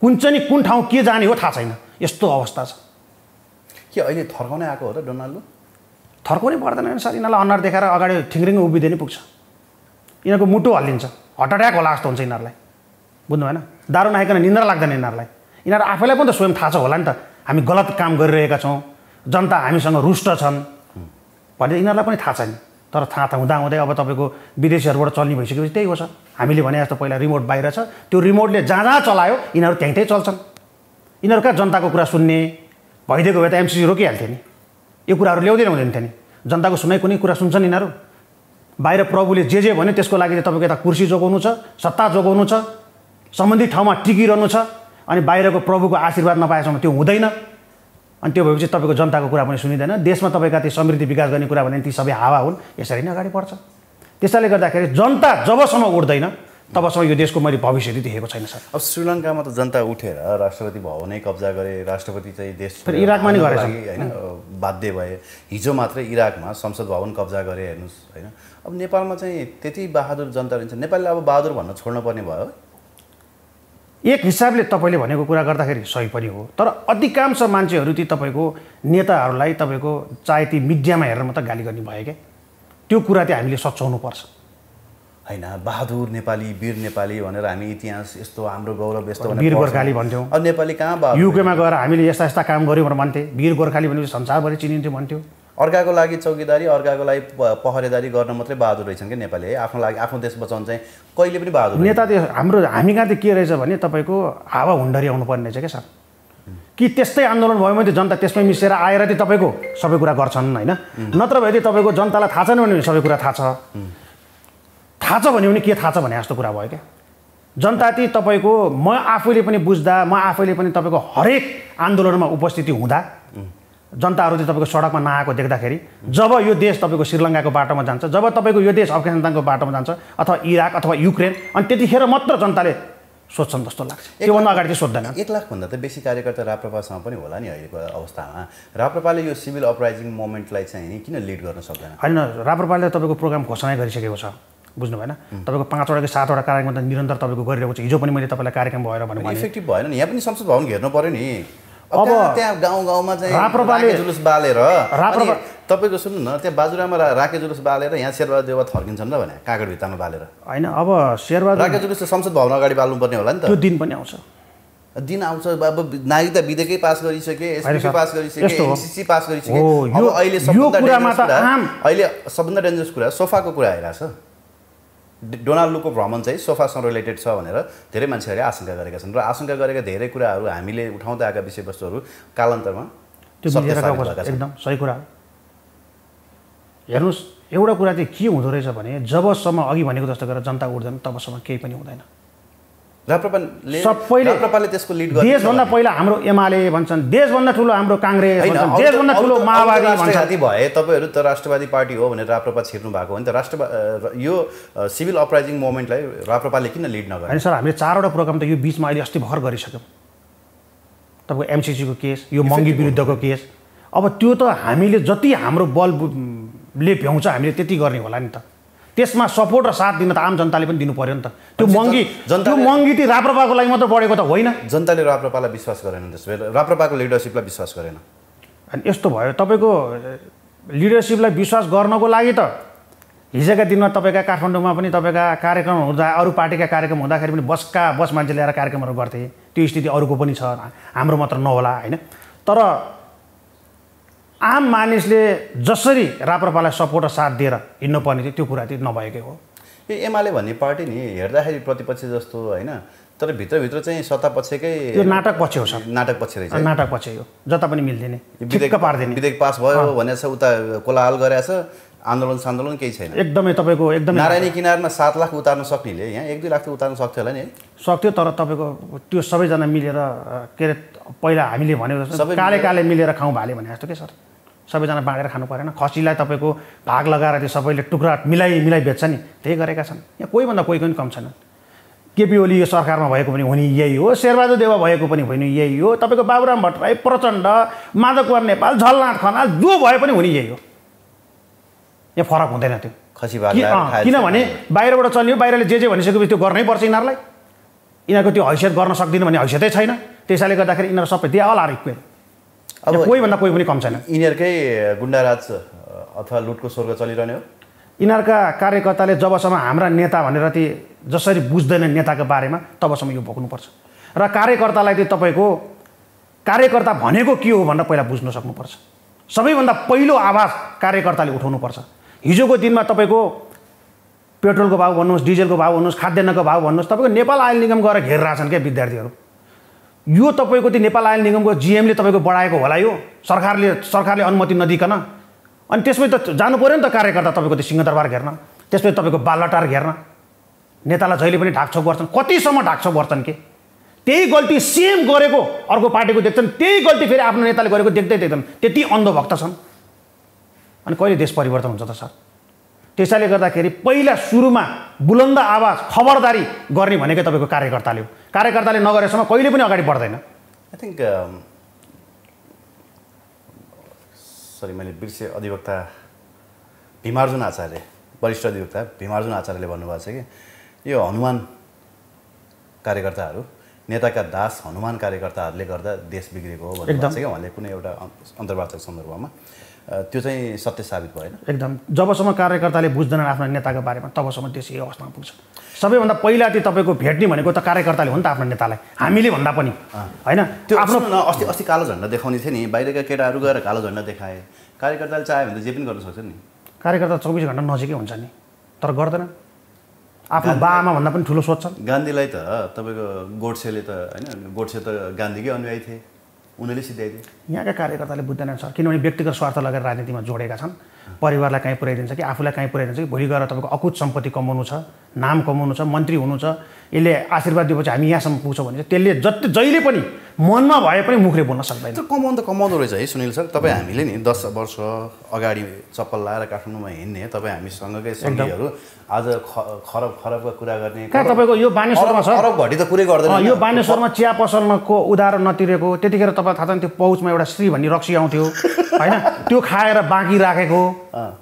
कुन चाहिँ कुन ठाउँ के जाने हो थाहा छैन यस्तो अवस्था छ के अहिले थर्काउनै आएको हो त डोनाल्डो थर्काउनै पर्दैन सर यिनीहरूलाई अनुहार देखाएर अगाडि ठिङ्रिङ उभिँदै नै पुग्छ यिनीहरूको मुटु हल्लिन्छ हट अट्याक होला जस्तो हुन्छ यिनीहरूलाई बुझ्नु भएन दारू नआइकन निन्द्रा लाग्दैन यिनीहरूलाई यिनीहरू आफैलाई पनि त स्वयं थाहा छ होला नि त हामी गलत काम गरिरहेका छौँ जनता हामीसँग रुष्ट छन् भनेर यिनीहरूलाई पनि थाहा छैन तर थाहा त हुँदा हुँदै अब तपाईँको विदेशीहरूबाट चल्ने भइसकेपछि त्यही हो सर हामीले भने जस्तो पहिला रिमोट बाहिर छ त्यो रिमोटले जहाँ जहाँ चलायो यिनीहरू त्यहीँ त्यहीँ चल्छन् यिनीहरू कहाँ जनताको कुरा सुन्ने भइदिएको भए त एमसिसी रोकिहाल्थ्यो नि यो कुराहरू ल्याउँदैन हुँदैन थियो नि जनताको सुनाइ कुनै कुरा सुन्छन् यिनीहरू बाहिर प्रभुले जे जे भन्यो त्यसको लागि तपाईँको यता कुर्सी जोगाउनु छ सत्ता जोगाउनु छ सम्बन्धित ठाउँमा टिकिरहनु छ अनि बाहिरको प्रभुको आशीर्वाद नपाएसम्म त्यो हुँदैन अनि त्यो भएपछि तपाईँको जनताको कुरा पनि सुनिँदैन देशमा तपाईँका त्यो समृद्धि विकास गर्ने कुरा भने ती सबै हावा हुन् यसरी नै अगाडि बढ्छ त्यसैले गर्दाखेरि जनता जबसम्म उठ्दैन तबसम्म यो देशको मैले भविष्य देखेको छैन सर अब श्रीलङ्कामा त जनता उठेर राष्ट्रपति भवनै कब्जा गरे राष्ट्रपति चाहिँ देश इराकमा नै गरेछ होइन बाध्य भए हिजो मात्रै इराकमा संसद भवन कब्जा गरे हेर्नुहोस् होइन अब नेपालमा चाहिँ त्यति बहादुर जनता रहन्छ नेपालले अब बहादुर भन्न छोड्नुपर्ने भयो एक हिसाबले तपाईँले भनेको कुरा गर्दाखेरि सही पनि हो तर अधिकांश मान्छेहरू ती तपाईँको नेताहरूलाई तपाईँको चाहे ती मिडियामा हेरेर मात्र गाली गर्ने भयो क्या त्यो कुरा चाहिँ हामीले सच्याउनु पर्छ होइन बहादुर नेपाली वीर नेपाली भनेर हामी इतिहास यस्तो हाम्रो गौरव यस्तो वीर गोर्खाली भन्थ्यौँ नेपाली कहाँ युकेमा गएर हामीले यस्ता यस्ता काम गऱ्यौँ भनेर भन्थे वीर गोर्खाली भनेपछि संसारभरि चिनिन्थ्यो भन्थ्यो अर्काको लागि चौकीदारी अर्काको लागि पहरेदारी गर्न मात्रै बहादुर रहेछन् क्या नेपाली है आफ्नो लागि आफ्नो देश बचाउन चाहिँ कहिले पनि बहादुर नेता त्यो हाम्रो हामी कहाँ चाहिँ के रहेछ भने तपाईँको हावा हुन्डरी आउनुपर्ने रहेछ क्या सर कि त्यस्तै आन्दोलन भयो भने जनता त्यसमै मिसेर आएर चाहिँ तपाईँको सबै कुरा गर्छन् होइन नत्र भए चाहिँ तपाईँको जनतालाई थाहा छैन भने सबै कुरा थाहा छ थाहा छ भन्यो भने के थाहा छ भने जस्तो कुरा भयो क्या जनता ती तपाईँको म आफैले पनि बुझ्दा म आफैले पनि तपाईँको हरेक आन्दोलनमा उपस्थिति हुँदा जनताहरू चाहिँ तपाईँको सडकमा नआएको देख्दाखेरि जब यो देश तपाईँको श्रीलङ्काको बाटोमा जान्छ जब तपाईँको यो देश अफगानिस्तानको बाटोमा जान्छ अथवा इराक अथवा युक्रेन अनि त्यतिखेर मात्र जनताले सोध्छन् जस्तो लाग्छ त्योभन्दा अगाडि चाहिँ सोध्दैन एक लाखभन्दा त बेसी कार्यकर्ता राप्रपासँग पनि होला नि अहिलेको अवस्थामा राप्रपाले यो सिभिल अपराइजिङ मोमेन्टलाई चाहिँ किन लिड गर्न सक्दैन होइन राप्रपाले तपाईँको प्रोग्राम घोषणा गरिसकेको छ बुझ्नु भएन तपाईँको पाँचवटा कि सातवटा कार्यक्रम त निरन्तर तपाईँको गरिरहेको छ हिजो पनि मैले तपाईँलाई कार्यक्रम भएर भने इफेक्टिभ भएन नि यहाँ पनि संसद भवन हेर्नु पऱ्यो नि अब त्यहाँ गाउँ गाउँमा चाहिँ राप्रपाले जुलुस बालेर राप्रपा तपाईँको सुन्नु न त्यहाँ बाजुरामा राके जुलुस बालेर यहाँ शेरबहादुर देवा थर्किन्छन् र भने भित्तामा बालेर होइन अब शेरबहादुर राके जुलुस त संसद भवन अगाडि बाल्नुपर्ने होला नि त त्यो दिन पनि आउँछ दिन आउँछ अब नागरिकता विधेयकै पास गरिसके एसपी पास गरिसके एसिसी पास गरिसके अहिले सबभन्दा डेन्जरस कुरा सोफाको कुरा आइरहेको छ डोनाल्डोको भ्रमण चाहिँ सोफासँग रिलेटेड छ भनेर धेरै मान्छेहरूले आशंका गरेका छन् र आशंका गरेका धेरै कुराहरू हामीले उठाउँदै आएका विषयवस्तुहरू कालान्तरमा त्यो एकदम सही कुरा हो हेर्नुहोस् एउटा कुरा चाहिँ के हुँदो रहेछ भने जबसम्म अघि भनेको जस्तो गरेर जनता उठ्दैन तबसम्म केही पनि हुँदैन राप्रपाले सबैले त्यसको लिड देशभन्दा पहिला हाम्रो एमाले भन्छन् देशभन्दा ठुलो हाम्रो काङ्ग्रेस देशभन्दा ठुलो माओवादी भन्छन् भए तपाईँहरू त राष्ट्रवादी पार्टी हो भनेर राप्रपा छिर्नु भएको हो नि त राष्ट्र यो सिभिल अपराइजिङ मुभमेन्टलाई राप्रपाले किन लिड नगर्यो होइन सर हामीले चारवटा प्रोग्राम त यो बिचमा अहिले अस्ति भर गरिसक्यौँ तपाईँको एमसिसीको केस यो मङ्गी विरुद्धको केस अब त्यो त हामीले जति हाम्रो बलले भ्याउँछ हामीले त्यति गर्ने होला नि त त्यसमा सपोर्ट र साथ दिन त आम जनताले पनि दिनु पर्यो नि त त्यो महँगी त्यो महँगी राप्रपाको लागि मात्र बढेको त होइन जनताले राप्रपालाई विश्वास गरेन त्यस बेला राप्रपाको लिडरसिपलाई विश्वास गरेन अनि यस्तो भयो तपाईँको लिडरसिपलाई विश्वास गर्नको लागि त हिजोका दिनमा तपाईँका काठमाडौँमा पनि तपाईँका कार्यक्रम हुँदा अरू पार्टीका कार्यक्रम हुँदाखेरि पनि बसका बस मान्छे ल्याएर कार्यक्रमहरू गर्थे त्यो स्थिति अरूको पनि छ हाम्रो मात्र नहोला होइन तर आम मानिसले जसरी राप्रपालाई सपोर्ट र साथ दिएर हिँड्नुपर्ने थियो त्यो कुरा चाहिँ नभएकै हो यो एमाले भन्ने पार्टी नि हेर्दाखेरि प्रतिपक्ष जस्तो होइन तर भित्रभित्र चाहिँ सत्ता पक्षकै यो नाटक पछि हो सर नाटक पछि रहेछ नाटक पछि हो जता पनि मिल्दैन विधेयक पार्दैन विधेयक पास भयो भनेर छ उता कोलाहाल गरेछ आन्दोलन सान्दोलन केही छैन एकदमै तपाईँको एकदम नारायणी किनारमा सात लाख उतार्न सक्नेले यहाँ एक दुई लाख त उतार्न सक्थ्यो होला नि सक्थ्यो तर तपाईँको त्यो सबैजना मिलेर के अरे पहिला हामीले भनेको काले काले मिलेर खाउँ भाले भने जस्तो के सर सबैजना बाँडेर खानु परेन खसीलाई तपाईँको भाग लगाएर त्यो सबैले टुक्रा मिलाइ मिलाइ बेच्छ नि त्यही गरेका छन् यहाँ कोहीभन्दा कोही पनि कम छैनन् केपी ओली यो सरकारमा भएको पनि हुने यही हो शेरबहादुर देवा भएको पनि होइन यही हो तपाईँको बाबुराम भट्टराई प्रचण्ड माधव कुमार नेपाल झलनाथ खनाल जो भए पनि हुने यही हो यहाँ फरक हुँदैन त्यो खसी किनभने बाहिरबाट चल्यो बाहिरले जे जे भनिसकेपछि त्यो गर्नै पर्छ यिनीहरूलाई यिनीहरूको त्यो हैसियत गर्न सक्दिनँ भने हैसियतै छैन त्यसैले गर्दाखेरि यिनीहरू सबै दे अल आर अब कोहीभन्दा कोही पनि कम छैन यिनीहरूकै गुन्डाराज अथवा लुटको स्वर्ग चलिरहने हो यिनीहरूका कार्यकर्ताले जबसम्म हाम्रा नेता भनेर ती जसरी बुझ्दैन नेताको बारेमा तबसम्म यो भोग्नुपर्छ र कार्यकर्तालाई चाहिँ तपाईँको कार्यकर्ता भनेको के हो भनेर पहिला बुझ्न सक्नुपर्छ सबैभन्दा पहिलो आवाज कार्यकर्ताले उठाउनुपर्छ हिजोको दिनमा तपाईँको पेट्रोलको भाव भन्नुहोस् डिजलको भाव भन्नुहोस् खाद्यान्नको भाव भन्नुहोस् तपाईँको नेपाल आयल निगम गएर घेरिरहेछन् क्या विद्यार्थीहरू यो तपाईँको त्यो नेपाल आयल निगमको जिएमले तपाईँको बढाएको होला यो सरकारले सरकारले अनुमति नदिकन अनि त्यसपछि त जानु पऱ्यो नि त कार्यकर्ता तपाईँको त्यो सिंहदरबार घेर्न त्यसपछि तपाईँको बालटार घेर्न नेतालाई जहिले पनि ढाकछोक गर्छन् कतिसम्म ढाकछोक गर्छन् कि त्यही गल्ती सेम गरेको अर्को पार्टीको देख्छन् त्यही गल्ती फेरि आफ्नो नेताले गरेको देख्दै देख्दैन त्यति अन्धभक्त छन् अनि कहिले देश परिवर्तन हुन्छ त सर त्यसैले गर्दाखेरि पहिला सुरुमा बुलन्द आवाज खबरदारी गर्ने भनेकै तपाईँको कार्यकर्ताले हो कार्यकर्ताले नगरेसम्म कहिले पनि अगाडि बढ्दैन आई थिङ्क सरी मैले बिर्से अधिवक्ता भीमार्जुन आचार्य वरिष्ठ अधिवक्ता भीमार्जुन आचार्यले भन्नुभएको छ कि यो हनुमान कार्यकर्ताहरू नेताका दास हनुमान कार्यकर्ताहरूले गर्दा देश बिग्रेको हो भन्नुभएको छ कि उहाँले कुनै एउटा अन्तर्वार्ताको सन्दर्भमा त्यो चाहिँ सत्य साबित भएन एकदम जबसम्म कार्यकर्ताले बुझ्दैनन् आफ्नो नेताको बारेमा तबसम्म त्यो सही अवस्थामा पुग्छ सबैभन्दा पहिला त्यो तपाईँको भेट्ने भनेको त कार्यकर्ताले हो नि त आफ्नो नेतालाई हामीले भन्दा पनि होइन त्यो आफ्नो अस्ति अस्ति कालो झन्डा देखाउने थियो नि बाहिरका केटाहरू गएर कालो झन्डा देखाए कार्यकर्ताले चाह्यो भने जे पनि गर्न सक्छ नि कार्यकर्ता चौबिस घन्टा नजिकै हुन्छ नि तर गर्दैन आफ्नो बाबामा भन्दा पनि ठुलो सोध्छ गान्धीलाई त तपाईँको गोडसेले त होइन गोडसे त गान्धीकै अनुयायी थिए उनीहरूले सिद्धाइदिन्छ यहाँका कार्यकर्ताले बुझ्दैनन् सर किनभने व्यक्तिगत स्वार्थ लगेर राजनीतिमा जोडेका छन् परिवारलाई काहीँ पुऱ्याइदिन्छ कि आफूलाई काहीँ पुऱ्याइदिन्छ कि भोलि गएर तपाईँको अकुत सम्पत्ति कमाउनु छ नाम कमाउनु छ मन्त्री हुनु छ यसले आशीर्वाद दिएपछि हामी यहाँसम्म पुग्छौँ भने त्यसले जति जहिले पनि मनमा भए पनि मुखले बोल्न सक्दैन कमाउनु त कमाउँदो रहेछ है सुनिल सर तपाईँ हामीले नि दस वर्ष अगाडि चप्पल लाएर काठमाडौँमा हिँड्ने तपाईँ हामीसँगकै सङ्गीहरू आज खरब खरबका कुरा गर्ने कहाँ तपाईँको यो बानेश्वरमा छ खरब घटी त कुरै गर्दैन यो बानेश्वरमा चिया पसलको उदाहरण नतिरेको त्यतिखेर तपाईँलाई थाहा छ त्यो पौचमा एउटा श्री भन्ने रक्सी आउँथ्यो होइन त्यो खाएर बाँकी राखेको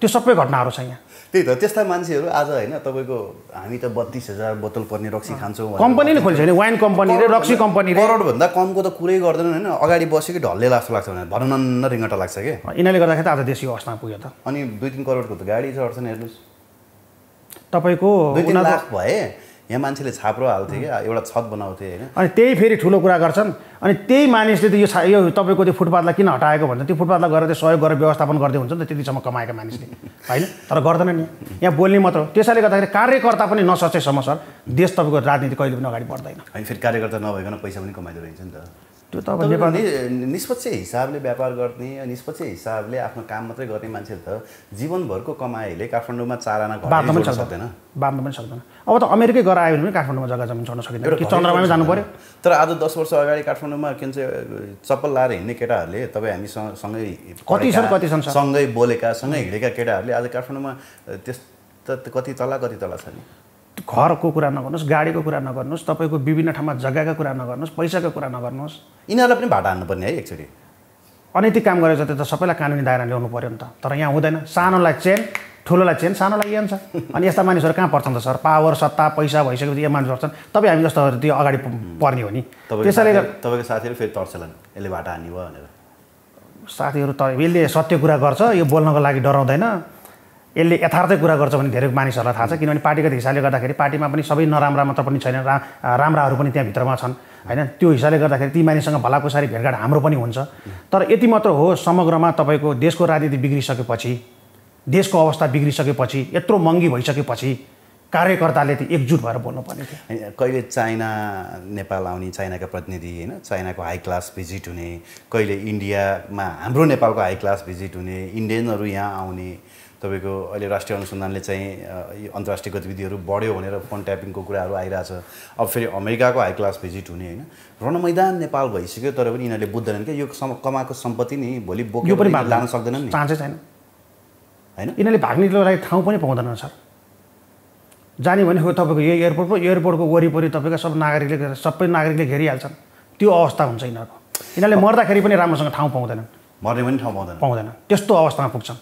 त्यो सबै घटनाहरू छ यहाँ त्यही त त्यस्ता मान्छेहरू आज होइन तपाईँको हामी त बत्तिस हजार बोतल पर्ने रक्सी खान्छौँ कम्पनी नै खोल्छ वाइन कम्पनी रक्सी कम्पनी करोडभन्दा कमको त कुरै गर्दैन होइन अगाडि बसेकै ढल्ले लाग्छ लाग्छ भने भनन्न रिङ्गटा लाग्छ कि यिनीहरूले गर्दाखेरि त आज देश अवस्थामा पुग्यो त अनि दुई तिन करोडको त गाडी चढ्छ नि हेर्नुहोस् तपाईँको भए यहाँ मान्छेले छाप्रो हाल्थे क्या एउटा छत बनाउँथे होइन अनि त्यही फेरि ठुलो कुरा गर्छन् अनि त्यही मानिसले त यो छा यो तपाईँको त्यो फुटपाथलाई किन हटाएको भन्छ त्यो फुटपाथलाई गरेर त्यो सहयोग गरेर व्यवस्थापन गर्दै हुन्छ नि त त्यतिसम्म कमाएका मानिसले होइन तर गर्दैन नि यहाँ बोल्ने मात्र हो त्यसैले गर्दाखेरि कार्यकर्ता पनि नसचेसम्म सर देश तपाईँको राजनीति कहिले पनि अगाडि बढ्दैन अनि फेरि कार्यकर्ता नभइकन पैसा पनि कमाइदो रहेछ नि त त्यो त अब नेपाली निष्पक्ष हिसाबले व्यापार गर्ने निष्पक्ष हिसाबले आफ्नो काम मात्रै गर्ने मान्छेले त जीवनभरको कमाइले काठमाडौँमा चाराना बाँध्न पनि सक्दैन बाँध्न पनि सक्दैन अब त अमेरिकै गएर आयो भने पनि काठमाडौँमा जग्गा जमिन चढ्न सकिँदैन कि चन्द्रमामै जानु पऱ्यो तर आज दस वर्ष अगाडि काठमाडौँमा के भन्छ चप्पल लाएर हिँड्ने केटाहरूले तपाईँ हामीसँग सँगै कति छन् कति छन् सँगै बोलेका सँगै हिँडेका केटाहरूले आज काठमाडौँमा त्यस त कति तला कति तला छ नि घरको कुरा नगर्नुहोस् गाडीको कुरा नगर्नुहोस् तपाईँको विभिन्न ठाउँमा जग्गाको कुरा नगर्नुहोस् पैसाको कुरा नगर्नुहोस् यिनीहरूलाई पनि भाडा हान्नुपर्ने है एकचोटि अनैतिक काम गरेर जति त सबैलाई कानुनी दायरा ल्याउनु पऱ्यो नि त तर यहाँ हुँदैन सानोलाई चेन ठुलोलाई चेन सानोलाई यहाँ छ अनि यस्ता मानिसहरू कहाँ पर्छन् त सर पावर सत्ता पैसा भइसकेपछि यो मानिस पर्छन् तपाईँ हामी जस्तोहरू त्यो अगाडि पर्ने हो नि त्यसैले तपाईँको साथीहरू फेरि तर्सलान् यसले भाटा भयो भनेर साथीहरू त यसले सत्य कुरा गर्छ यो बोल्नको लागि डराउँदैन यसले यथार्थै कुरा गर्छ भने धेरै मानिसहरूलाई थाहा छ किनभने पार्टीगत हिसाबले गर्दाखेरि पार्टीमा पनि सबै नराम्रा मात्र पनि छैन रा राम्राहरू पनि त्यहाँभित्रमा छन् होइन त्यो हिसाबले गर्दाखेरि ती मानिससँग भलाकुसारी भेटघाट हाम्रो पनि हुन्छ तर यति मात्र हो समग्रमा तपाईँको देशको राजनीति बिग्रिसकेपछि देशको अवस्था बिग्रिसकेपछि यत्रो महँगी भइसकेपछि कार्यकर्ताले त एकजुट भएर बोल्नुपर्ने थियो कहिले चाइना नेपाल आउने चाइनाका प्रतिनिधि होइन चाइनाको हाई क्लास भिजिट हुने कहिले इन्डियामा हाम्रो नेपालको हाई क्लास भिजिट हुने इन्डियनहरू यहाँ आउने तपाईँको अहिले राष्ट्रिय अनुसन्धानले चाहिँ अन्तर्राष्ट्रिय गतिविधिहरू बढ्यो भनेर फोन ट्यापिङको कुराहरू आइरहेछ अब फेरि अमेरिकाको हाई क्लास भिजिट हुने होइन रणमैदान नेपाल भइसक्यो तर पनि यिनीहरूले बुझ्दैनन् क्या यो कमाएको सम्पत्ति नि भोलि बोक्यो पनि लान सक्दैनन् नि चान्सै छैन होइन यिनीहरूले भाग्नेको लागि ठाउँ पनि पाउँदैनन् सर जाने भनेको तपाईँको यो एयरपोर्ट एयरपोर्टको वरिपरि तपाईँको सब नागरिकले सबै नागरिकले घेरिहाल्छन् त्यो अवस्था हुन्छ यिनीहरूको यिनीहरूले मर्दाखेरि पनि राम्रोसँग ठाउँ पाउँदैनन् मर्ने पनि ठाउँ पाउँदैन पाउँदैन त्यस्तो अवस्थामा पुग्छन्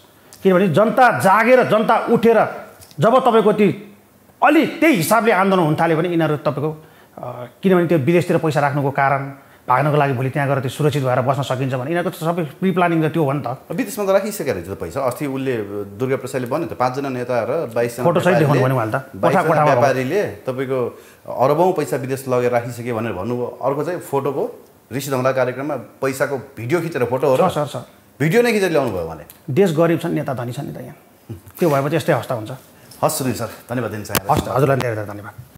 किनभने जनता जागेर जनता उठेर जब तपाईँको त्यो अलि त्यही हिसाबले आन्दोलन हुन थाल्यो भने यिनीहरू तपाईँको किनभने त्यो विदेशतिर पैसा राख्नुको कारण भाग्नको लागि भोलि त्यहाँ गएर त्यो सुरक्षित भएर बस्न सकिन्छ भने यिनीहरूको सबै प्रि प्लानिङ त त्यो हो नि त विदेशमा त राखिसकेको रहेछ पैसा अस्ति उसले दुर्गा प्रसादले भन्यो त पाँचजना नेता र बाइसजना फोटो सहित देखाउनु भन्यो उहाँले त व्यापारीले तपाईँको अरबौँ पैसा विदेश लगेर राखिसक्यो भनेर भन्नुभयो अर्को चाहिँ फोटोको ऋषि धमला कार्यक्रममा पैसाको भिडियो खिचेर फोटो हो सर सर भिडियो नै खिचेर ल्याउनु भयो उहाँले देश गरिब छन् नेता धनी छन् नि त यहाँ त्यो भएपछि यस्तै हस्ता हुन्छ हस् सुनिल सर धन्यवाद दिन्छ हस् हजुरलाई धेरै धेरै धन्यवाद